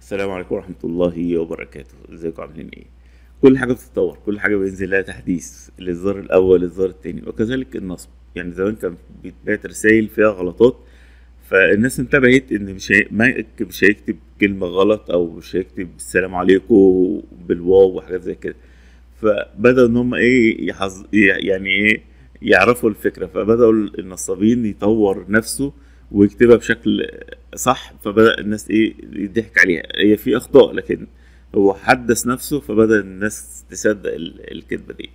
السلام عليكم ورحمة الله وبركاته ازيكم عاملين ايه كل حاجة بتتطور كل حاجة بينزل لها تحديث للزر الأول للزر التاني وكذلك النصب يعني زمان كان بيتبعت رسايل فيها غلطات فالناس انتبهت ان مش مش هيكتب كلمة غلط او مش هيكتب السلام عليكم بالواو وحاجات زي كده فبدأوا ان هم ايه يحظ... يعني ايه يعرفوا الفكرة فبدأوا النصابين يطور نفسه ويكتبها بشكل صح فبدا الناس ايه يضحك عليها هي في اخطاء لكن هو حدث نفسه فبدا الناس تصدق الكذبه دي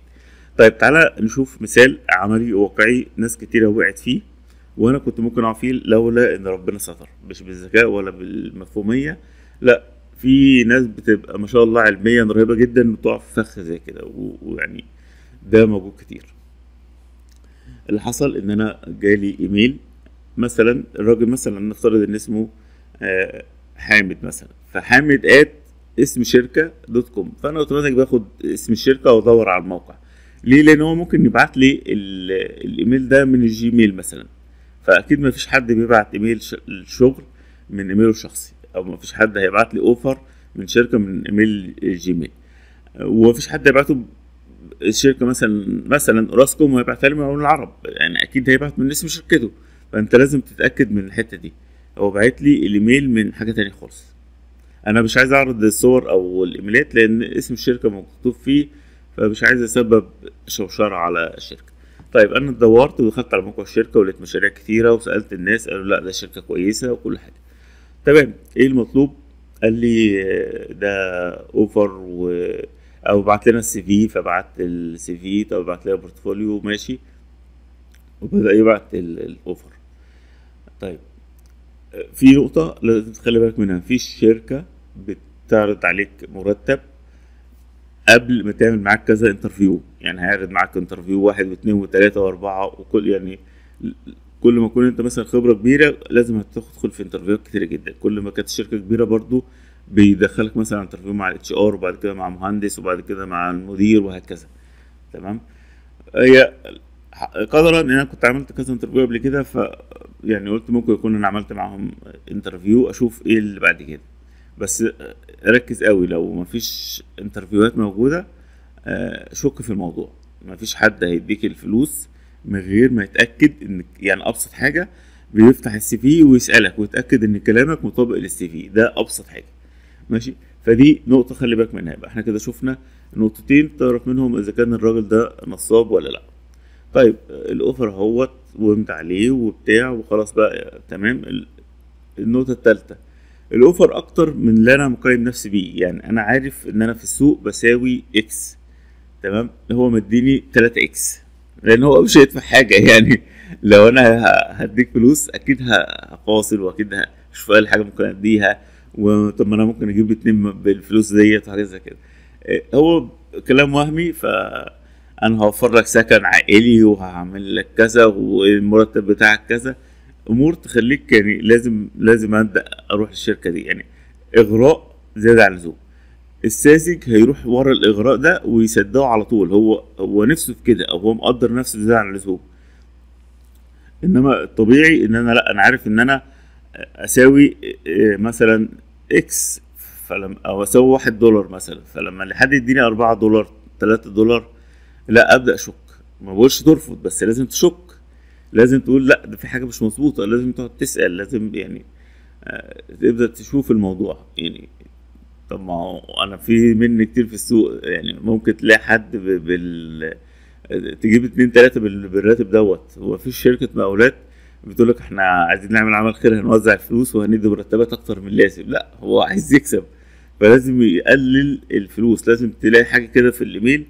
طيب تعالى نشوف مثال عملي واقعي ناس كتيرة وقعت فيه وانا كنت ممكن اقع فيه لولا ان ربنا ستر مش بالذكاء ولا بالمفهوميه لا في ناس بتبقى ما شاء الله علميا رهيبه جدا بتقع في فخ زي كده ويعني ده موجود كتير اللي حصل ان انا جالي ايميل مثلا الراجل مثلا نفترض ان اسمه آه، حامد مثلا فحامد ات اسم شركه دوت كوم فانا اوتوماتيك باخد اسم الشركه وادور على الموقع ليه لان هو ممكن يبعت لي الايميل ده من الجيميل مثلا فاكيد ما فيش حد بيبعت ايميل الشغل من ايميله الشخصي او ما فيش حد هيبعت لي اوفر من شركه من ايميل الجيميل ومفيش حد هيبعته الشركه مثلا مثلا اوراسكوم وهيبعتها لي من العرب يعني اكيد هيبعت من اسم شركته فانت لازم تتاكد من الحته دي هو بعت لي الايميل من حاجه تانية خالص انا مش عايز اعرض الصور او الايميلات لان اسم الشركه مكتوب فيه فمش عايز اسبب شوشره على الشركه طيب انا دورت ودخلت على موقع الشركه ولقيت مشاريع كتيره وسالت الناس قالوا لا ده شركه كويسه وكل حاجه تمام ايه المطلوب قال لي ده اوفر و او بعت لنا السي في فبعت السي في طب بعت لنا بورتفوليو ماشي وبدا يبعت الاوفر طيب في نقطة لازم تخلي بالك منها في شركة بتعرض عليك مرتب قبل ما تعمل معاك كذا انترفيو يعني هيعرض معاك انترفيو واحد واثنين وثلاثة واربعة وكل يعني كل ما يكون انت مثلا خبرة كبيرة لازم هتدخل في انترفيوهات كتيرة جدا كل ما كانت الشركة كبيرة برضو بيدخلك مثلا انترفيو مع الاتش ار وبعد كده مع مهندس وبعد كده مع المدير وهكذا تمام هي قدرا ان انا كنت عملت كذا انترفيو قبل كده ف يعني قلت ممكن يكون انا عملت معاهم انترفيو اشوف ايه اللي بعد كده بس ركز قوي لو مفيش انترفيوهات موجوده آه، شك في الموضوع مفيش حد هيديك الفلوس من غير ما يتاكد ان يعني ابسط حاجه بيفتح السي في ويسالك ويتاكد ان كلامك مطابق للسي في ده ابسط حاجه ماشي فدي نقطه خلي بالك منها يبقى احنا كده شفنا نقطتين تعرف منهم اذا كان الراجل ده نصاب ولا لا طيب الاوفر اهوت وقمت عليه وبتاع وخلاص بقى تمام النقطه الثالثه الاوفر اكتر من اللي انا مقيم نفسي بيه يعني انا عارف ان انا في السوق بساوي اكس تمام هو مديني 3 اكس لان هو مش هيدفع حاجه يعني لو انا هديك فلوس اكيد هفاصل واكيد مش فاهم حاجه ممكن اديها وطب ما انا ممكن اجيب اتنين بالفلوس ديت وحاجات زي كده آه، هو كلام وهمي ف انا هوفر لك سكن عائلي وهعمل لك كذا والمرتب بتاعك كذا امور تخليك يعني لازم لازم ابدا اروح الشركه دي يعني اغراء زياده عن اللزوم الساذج هيروح ورا الاغراء ده ويصدقه على طول هو هو نفسه في كده او هو مقدر نفسه زياده عن اللزوم انما الطبيعي ان انا لا انا عارف ان انا اساوي آه، مثلا اكس فلما او اساوي واحد دولار مثلا فلما حد يديني اربعة دولار ثلاثة دولار لا ابدا اشك ما بقولش ترفض بس لازم تشك لازم تقول لا ده في حاجه مش مظبوطه لازم تقعد تسال لازم يعني آه، تبدا تشوف الموضوع يعني طب ما هو انا في مني كتير في السوق يعني ممكن تلاقي حد بال تجيب اتنين تلاته بالراتب دوت هو في شركه مقاولات بتقول لك احنا عايزين نعمل عمل خير هنوزع الفلوس وهندي مرتبات اكتر من اللازم لا هو عايز يكسب فلازم يقلل الفلوس لازم تلاقي حاجه كده في الايميل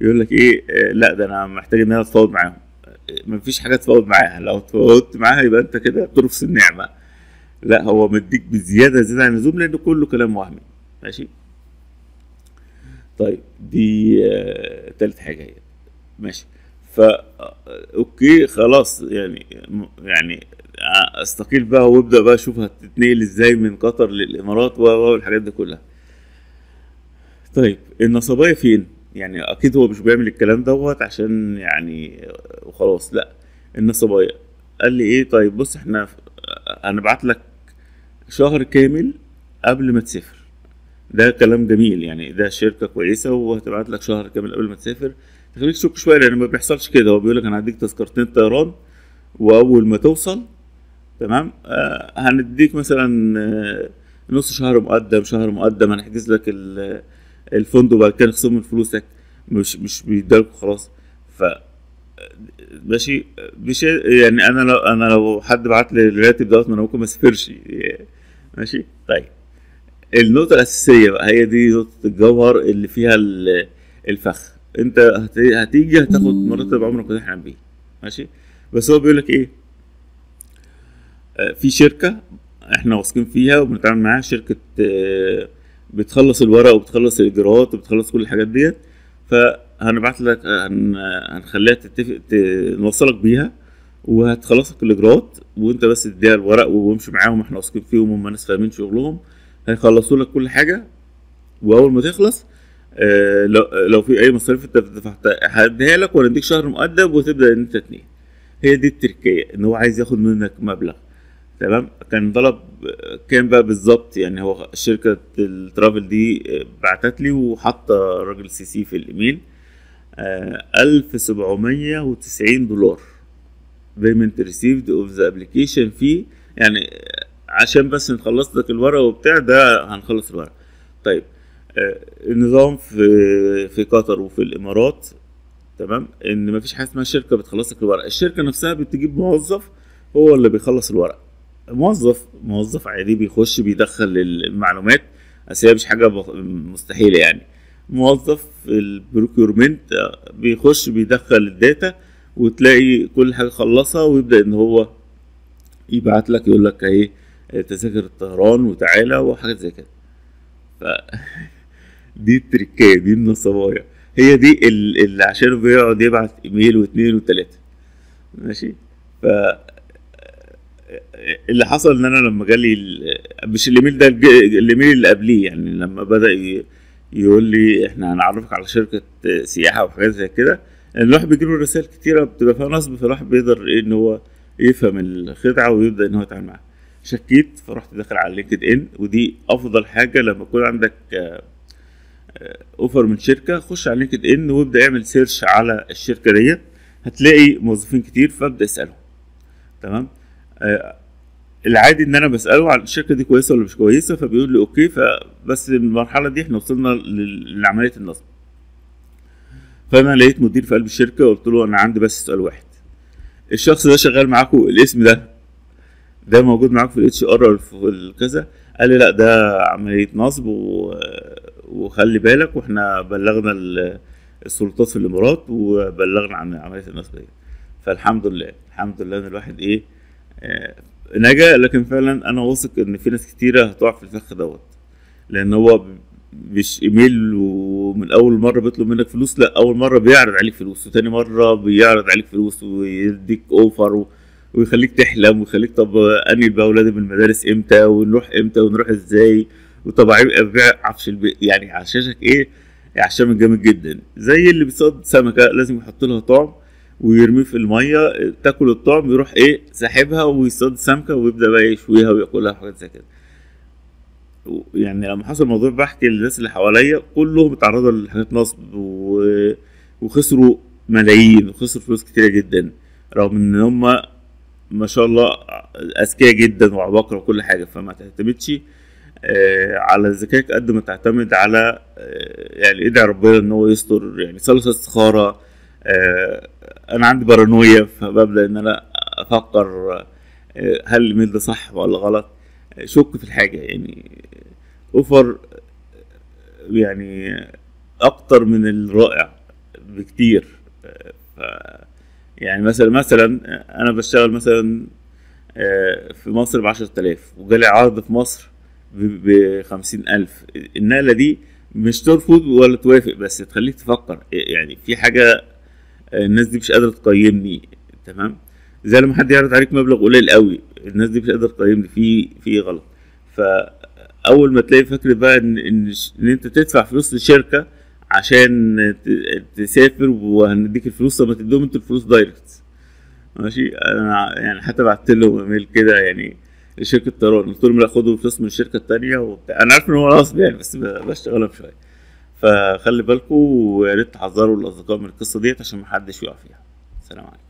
يقول لك ايه آه، لا ده انا محتاج ان انا اتفاوض معاهم مفيش حاجه تفاوض معاها لو تفاوضت معاها يبقى انت كده بترفس النعمه لا هو مديك بزياده زياده عن اللزوم لان كله كلام وهمي ماشي طيب دي آه، تالت حاجه هي ماشي فا آه، اوكي خلاص يعني يعني استقيل بقى وابدا بقى اشوف هتتنقل ازاي من قطر للامارات والحاجات دي كلها طيب النصابيه فين يعني اكيد هو مش بيعمل الكلام دوت عشان يعني وخلاص لا الناس صبايا قال لي ايه طيب بص احنا انا بعت لك شهر كامل قبل ما تسافر ده كلام جميل يعني ده شركه كويسه وهتبعت لك شهر كامل قبل ما تسافر تخليك تشك شويه لان ما بيحصلش كده هو بيقول لك انا هديك تذكرتين طيران واول ما توصل تمام آه هنديك مثلا آه، نص شهر مقدم شهر مقدم هنحجز لك الفندق وبعد كده يخصموا من فلوسك مش مش بيدالك خلاص ف ماشي مش يعني انا لو انا لو حد بعت لي الراتب دوت ما انا ممكن ما اسافرش ماشي طيب النقطه الاساسيه بقى هي دي نقطه الجوهر اللي فيها الفخ انت هتيجي هتاخد مرتب عمرك ما تحلم بيه ماشي بس هو بيقول لك ايه آه، في شركه احنا واثقين فيها وبنتعامل معاها شركه آه، بتخلص الورق وبتخلص الاجراءات وبتخلص كل الحاجات ديت فهنبعت لك هنخليها تتفق نوصلك بيها وهتخلص لك الاجراءات وانت بس تديها الورق وامشي معاهم احنا واثقين فيهم هم ناس فاهمين شغلهم هيخلصوا لك كل حاجه واول ما تخلص آه لو لو في اي مصاريف انت دفعتها هديها لك ولا اديك شهر مؤدب وتبدا ان انت تنيه هي دي التركيه ان هو عايز ياخد منك مبلغ تمام كان طلب كام بقى بالظبط يعني هو شركه الترافل دي بعتت لي وحاطه الراجل سي سي في الايميل آه، ألف سبعمية وتسعين دولار بيمنت ريسيفد اوف ذا ابلكيشن في يعني عشان بس نخلص لك الورقه وبتاع ده هنخلص الورقه طيب آه، النظام في في قطر وفي الامارات تمام ان مفيش حاجه اسمها شركه بتخلص لك الورق الشركه نفسها بتجيب موظف هو اللي بيخلص الورق موظف موظف عادي بيخش بيدخل المعلومات هي مش حاجه مستحيله يعني موظف البروكيورمنت بيخش بيدخل الداتا وتلاقي كل حاجه خلصها ويبدا ان هو يبعت لك يقول لك ايه تذاكر الطيران وتعالى وحاجات زي كده ف دي التركية دي النصبايا هي دي اللي عشان بيقعد يبعت ايميل واثنين وثلاثه ماشي ف اللي حصل ان انا لما جالي مش الايميل ده الايميل اللي قبليه يعني لما بدا يقول لي احنا هنعرفك على شركه سياحه وحاجات زي كده الواحد بيجي له رسائل كتيره بتبقى فيها نصب فالواحد بيقدر إيه ان هو يفهم الخدعه ويبدا ان هو يتعامل معاها شكيت فرحت داخل على لينكد ان ودي افضل حاجه لما يكون عندك اوفر آه، من شركه خش على لينكد ان وابدا اعمل سيرش على الشركه ديت هتلاقي موظفين كتير فابدا اسالهم تمام آه، العادي ان انا بساله عن الشركه دي كويسه ولا مش كويسه فبيقول لي اوكي فبس المرحله دي احنا وصلنا لعمليه النصب فانا لقيت مدير في قلب الشركه قلت له انا عندي بس سؤال واحد الشخص ده شغال معاكم الاسم ده ده موجود معاكم في الاتش ار في الكذا قال لي لا ده عمليه نصب و... وخلي بالك واحنا بلغنا السلطات في الامارات وبلغنا عن عمليه النصب دي فالحمد لله الحمد لله ان الواحد ايه آه، نجا لكن فعلا انا واثق ان في ناس كتيره هتقع في الفخ دوت لان هو مش ايميل ومن اول مره بيطلب منك فلوس لا اول مره بيعرض عليك فلوس وتاني مره بيعرض عليك فلوس ويديك اوفر ويخليك تحلم ويخليك طب اني بقى اولادي من المدارس امتى ونروح امتى ونروح ازاي وطب ابيع عفش البيت يعني عشاشك ايه عشان جامد جدا زي اللي بيصطاد سمكه لازم يحط لها طعم ويرميه في الميه تاكل الطعم يروح ايه ساحبها ويصطاد سمكه ويبدا بقى يشويها وياكلها وحاجات زي كده يعني لما حصل الموضوع بحكي للناس اللي حواليا كلهم اتعرضوا لحاجات نصب و... وخسروا ملايين وخسروا فلوس كتيره جدا رغم ان هم ما شاء الله اذكياء جدا وعباقره وكل حاجه فما تعتمدش آه، على ذكائك قد ما تعتمد على آه، يعني ادعي ربنا ان هو يستر يعني صلي استخاره آه، انا عندي بارانويا فببدا ان انا افكر آه، هل الميل ده صح ولا غلط شك في الحاجه يعني اوفر يعني اكتر من الرائع بكتير آه، يعني مثلا مثلا انا بشتغل مثلا آه، في مصر بعشرة آلاف وجالي عرض في مصر بخمسين ألف النقلة دي مش ترفض ولا توافق بس تخليك تفكر يعني في حاجة الناس دي مش قادره تقيمني تمام زي لما حد يعرض عليك مبلغ قليل قوي الناس دي مش قادره تقيمني في في إيه غلط فاول ما تلاقي فكره بقى ان ان, إن انت تدفع فلوس لشركه عشان تسافر وهنديك الفلوس طب ما تديهم انت الفلوس دايركت ماشي انا يعني حتى بعت له ايميل كده يعني لشركه طيران قلت لهم لا خدوا فلوس من الشركه الثانيه وبتاع انا عارف ان هو غصب يعني بس بشتغلها شويه فخلي بالكم ويا ريت تحذروا الاصدقاء من القصه ديت عشان محدش يقع فيها سلام عليكم